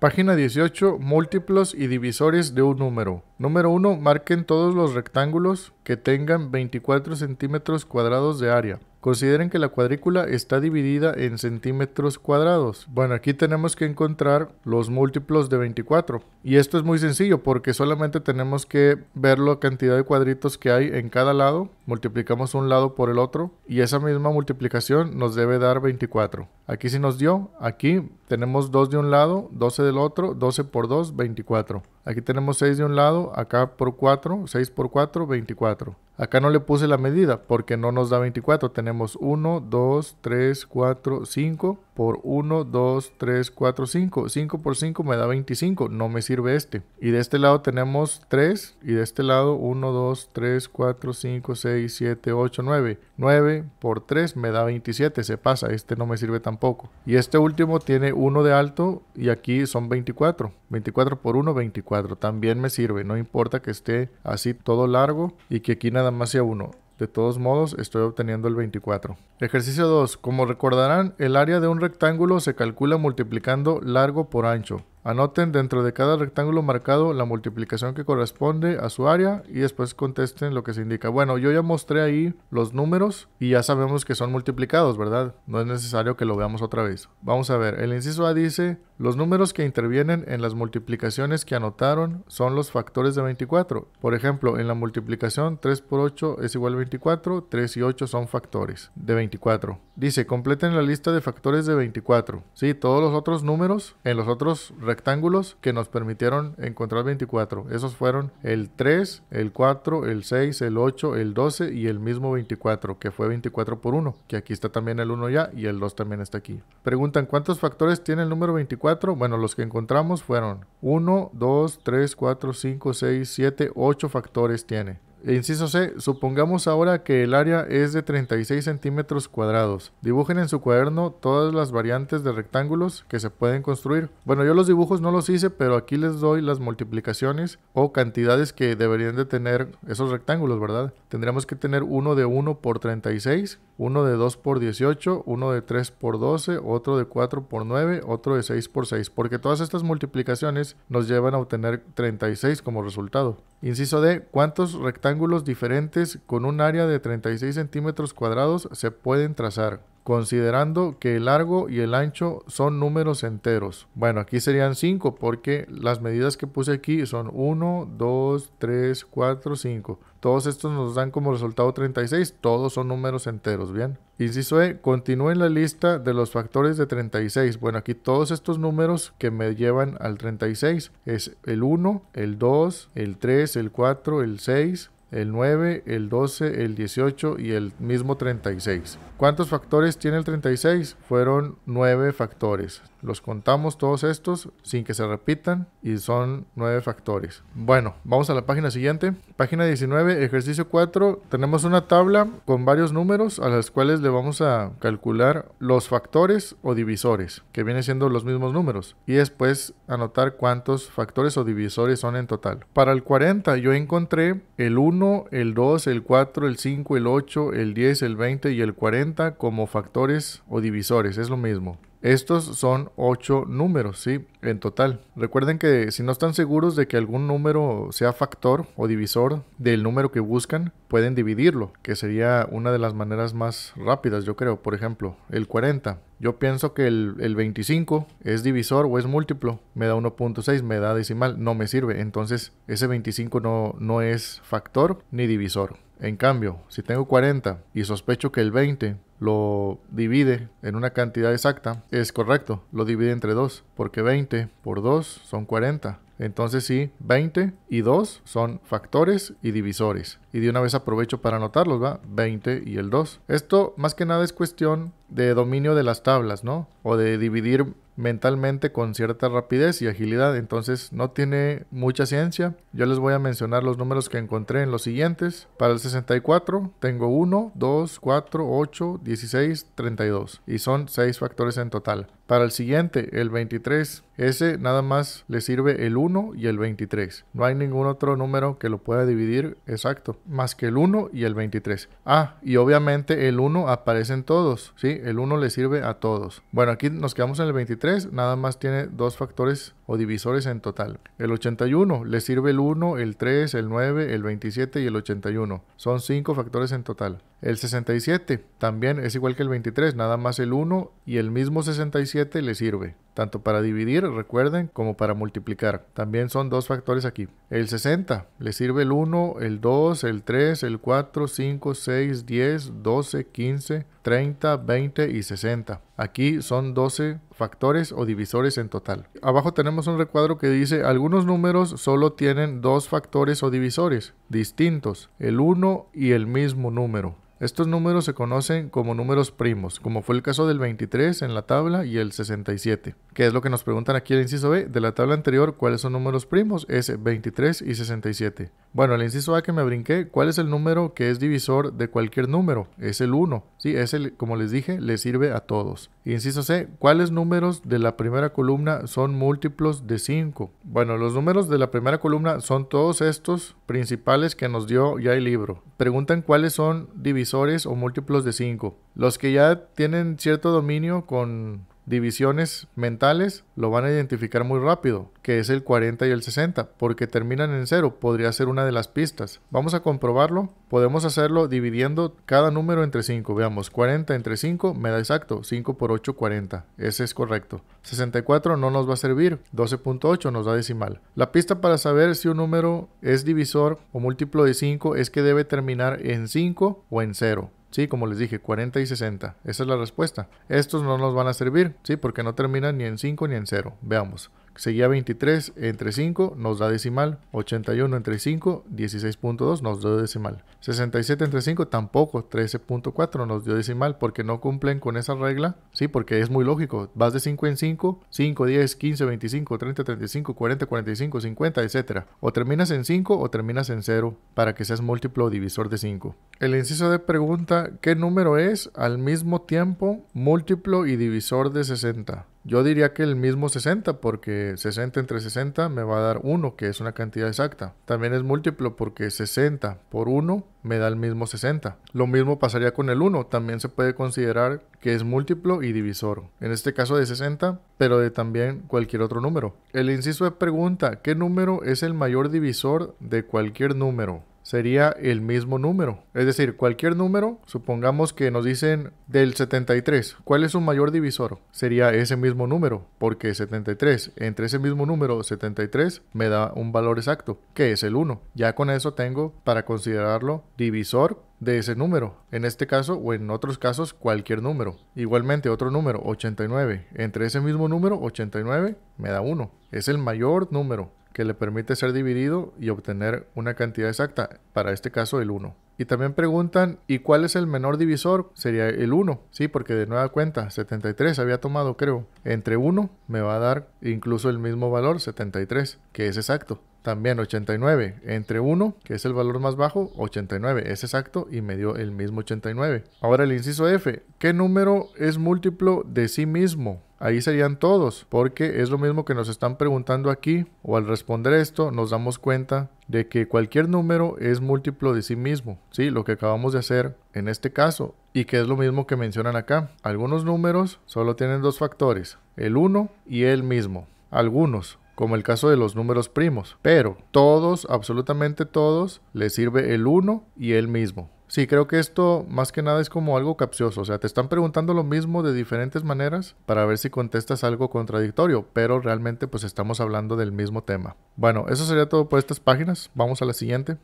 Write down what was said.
Página 18. Múltiplos y divisores de un número. Número 1. Marquen todos los rectángulos que tengan 24 centímetros cuadrados de área. Consideren que la cuadrícula está dividida en centímetros cuadrados. Bueno, aquí tenemos que encontrar los múltiplos de 24. Y esto es muy sencillo porque solamente tenemos que ver la cantidad de cuadritos que hay en cada lado multiplicamos un lado por el otro y esa misma multiplicación nos debe dar 24. Aquí sí nos dio, aquí tenemos 2 de un lado, 12 del otro, 12 por 2, 24. Aquí tenemos 6 de un lado, acá por 4, 6 por 4, 24. Acá no le puse la medida porque no nos da 24, tenemos 1, 2, 3, 4, 5 por 1, 2, 3, 4, 5. 5 por 5 me da 25. No me sirve este. Y de este lado tenemos 3. Y de este lado 1, 2, 3, 4, 5, 6, 7, 8, 9. 9 por 3 me da 27. Se pasa. Este no me sirve tampoco. Y este último tiene 1 de alto. Y aquí son 24. 24 por 1, 24. También me sirve. No importa que esté así todo largo. Y que aquí nada más sea 1. De todos modos, estoy obteniendo el 24. Ejercicio 2. Como recordarán, el área de un rectángulo se calcula multiplicando largo por ancho. Anoten dentro de cada rectángulo marcado la multiplicación que corresponde a su área y después contesten lo que se indica. Bueno, yo ya mostré ahí los números y ya sabemos que son multiplicados, ¿verdad? No es necesario que lo veamos otra vez. Vamos a ver, el inciso A dice, los números que intervienen en las multiplicaciones que anotaron son los factores de 24. Por ejemplo, en la multiplicación 3 por 8 es igual a 24, 3 y 8 son factores de 24. Dice, completen la lista de factores de 24. Sí, todos los otros números en los otros rectángulos rectángulos que nos permitieron encontrar 24. Esos fueron el 3, el 4, el 6, el 8, el 12 y el mismo 24, que fue 24 por 1, que aquí está también el 1 ya y el 2 también está aquí. Preguntan, ¿cuántos factores tiene el número 24? Bueno, los que encontramos fueron 1, 2, 3, 4, 5, 6, 7, 8 factores tiene. Inciso C. Supongamos ahora que el área es de 36 centímetros cuadrados. Dibujen en su cuaderno todas las variantes de rectángulos que se pueden construir. Bueno, yo los dibujos no los hice, pero aquí les doy las multiplicaciones o cantidades que deberían de tener esos rectángulos, ¿verdad? Tendríamos que tener uno de 1 por 36, uno de 2 por 18, uno de 3 por 12, otro de 4 por 9, otro de 6 por 6, porque todas estas multiplicaciones nos llevan a obtener 36 como resultado. Inciso D. ¿Cuántos rectángulos diferentes con un área de 36 centímetros cuadrados se pueden trazar? considerando que el largo y el ancho son números enteros. Bueno, aquí serían 5 porque las medidas que puse aquí son 1, 2, 3, 4, 5. Todos estos nos dan como resultado 36, todos son números enteros, ¿bien? Inciso E, continúe la lista de los factores de 36. Bueno, aquí todos estos números que me llevan al 36 es el 1, el 2, el 3, el 4, el 6, el 9, el 12, el 18 y el mismo 36. ¿Cuántos factores tiene el 36? Fueron 9 factores. Los contamos todos estos sin que se repitan y son 9 factores. Bueno, vamos a la página siguiente. Página 19, ejercicio 4. Tenemos una tabla con varios números a los cuales le vamos a calcular los factores o divisores, que vienen siendo los mismos números. Y después anotar cuántos factores o divisores son en total. Para el 40 yo encontré el 1, 1, el 2, el 4, el 5, el 8, el 10, el 20 y el 40 como factores o divisores. Es lo mismo. Estos son 8 números, ¿sí? En total. Recuerden que si no están seguros de que algún número sea factor o divisor del número que buscan, pueden dividirlo, que sería una de las maneras más rápidas, yo creo. Por ejemplo, el 40. Yo pienso que el, 25 es divisor o es múltiplo. Me da 1.6, me da decimal, no me sirve. Entonces, ese 25 no, no es factor ni divisor. En cambio, si tengo 40 y sospecho que el 20 lo divide en una cantidad exacta, es correcto, lo divide entre 2, porque 20 por 2 son 40. Entonces sí, 20 y 2 son factores y divisores y de una vez aprovecho para anotarlos, ¿va? 20 y el 2. Esto más que nada es cuestión de dominio de las tablas, ¿no? O de dividir mentalmente con cierta rapidez y agilidad, entonces no tiene mucha ciencia. Yo les voy a mencionar los números que encontré en los siguientes. Para el 64 tengo 1, 2, 4, 8, 16, 32 y son 6 factores en total. Para el siguiente, el 23, ese nada más le sirve el 1 y el 23. No hay ningún otro número que lo pueda dividir exacto más que el 1 y el 23. Ah, y obviamente el 1 aparece en todos, ¿sí? El 1 le sirve a todos. Bueno, aquí nos quedamos en el 23, nada más tiene dos factores o divisores en total. El 81 le sirve el 1, el 3, el 9, el 27 y el 81. Son cinco factores en total. El 67 también es igual que el 23, nada más el 1 y el mismo 67 le sirve tanto para dividir, recuerden, como para multiplicar. También son dos factores aquí. El 60 le sirve el 1, el 2, el 3, el 4, 5, 6, 10, 12, 15, 30, 20 y 60. Aquí son 12 factores o divisores en total. Abajo tenemos un recuadro que dice algunos números solo tienen dos factores o divisores distintos, el 1 y el mismo número. Estos números se conocen como números primos, como fue el caso del 23 en la tabla y el 67, ¿Qué es lo que nos preguntan aquí el inciso B. De la tabla anterior, ¿cuáles son números primos? Es 23 y 67. Bueno, el inciso A que me brinqué, ¿cuál es el número que es divisor de cualquier número? Es el 1. Sí, es el, como les dije, le sirve a todos. Inciso C, ¿cuáles números de la primera columna son múltiplos de 5? Bueno, los números de la primera columna son todos estos principales que nos dio ya el libro. Preguntan cuáles son divisores o múltiplos de 5. Los que ya tienen cierto dominio con divisiones mentales lo van a identificar muy rápido, que es el 40 y el 60, porque terminan en 0, podría ser una de las pistas. Vamos a comprobarlo, podemos hacerlo dividiendo cada número entre 5, veamos, 40 entre 5 me da exacto, 5 por 8, 40, ese es correcto. 64 no nos va a servir, 12.8 nos da decimal. La pista para saber si un número es divisor o múltiplo de 5 es que debe terminar en 5 o en 0. Sí, como les dije, 40 y 60. Esa es la respuesta. Estos no nos van a servir, sí, porque no terminan ni en 5 ni en 0. Veamos seguía 23 entre 5 nos da decimal, 81 entre 5, 16.2 nos dio decimal, 67 entre 5 tampoco, 13.4 nos dio decimal porque no cumplen con esa regla, sí, porque es muy lógico, vas de 5 en 5, 5, 10, 15, 25, 30, 35, 40, 45, 50, etcétera, o terminas en 5 o terminas en 0 para que seas múltiplo o divisor de 5. El inciso de pregunta, ¿qué número es al mismo tiempo múltiplo y divisor de 60? Yo diría que el mismo 60, porque 60 entre 60 me va a dar 1, que es una cantidad exacta. También es múltiplo, porque 60 por 1 me da el mismo 60. Lo mismo pasaría con el 1, también se puede considerar que es múltiplo y divisor. En este caso de 60, pero de también cualquier otro número. El inciso de pregunta, ¿qué número es el mayor divisor de cualquier número? sería el mismo número. Es decir, cualquier número, supongamos que nos dicen del 73, ¿cuál es su mayor divisor? Sería ese mismo número, porque 73 entre ese mismo número 73 me da un valor exacto, que es el 1. Ya con eso tengo para considerarlo divisor de ese número, en este caso o en otros casos cualquier número. Igualmente otro número, 89. Entre ese mismo número, 89, me da 1. Es el mayor número que le permite ser dividido y obtener una cantidad exacta, para este caso el 1. Y también preguntan, ¿y cuál es el menor divisor? Sería el 1, sí, porque de nueva cuenta, 73 había tomado, creo. Entre 1 me va a dar incluso el mismo valor, 73, que es exacto. También 89 entre 1, que es el valor más bajo, 89 es exacto y me dio el mismo 89. Ahora el inciso F, ¿qué número es múltiplo de sí mismo? Ahí serían todos, porque es lo mismo que nos están preguntando aquí, o al responder esto nos damos cuenta de que cualquier número es múltiplo de sí mismo, ¿sí? Lo que acabamos de hacer en este caso, y que es lo mismo que mencionan acá. Algunos números solo tienen dos factores, el 1 y el mismo. Algunos, como el caso de los números primos, pero todos, absolutamente todos, les sirve el 1 y el mismo. Sí, creo que esto más que nada es como algo capcioso, o sea, te están preguntando lo mismo de diferentes maneras para ver si contestas algo contradictorio, pero realmente pues estamos hablando del mismo tema. Bueno, eso sería todo por estas páginas, vamos a la siguiente.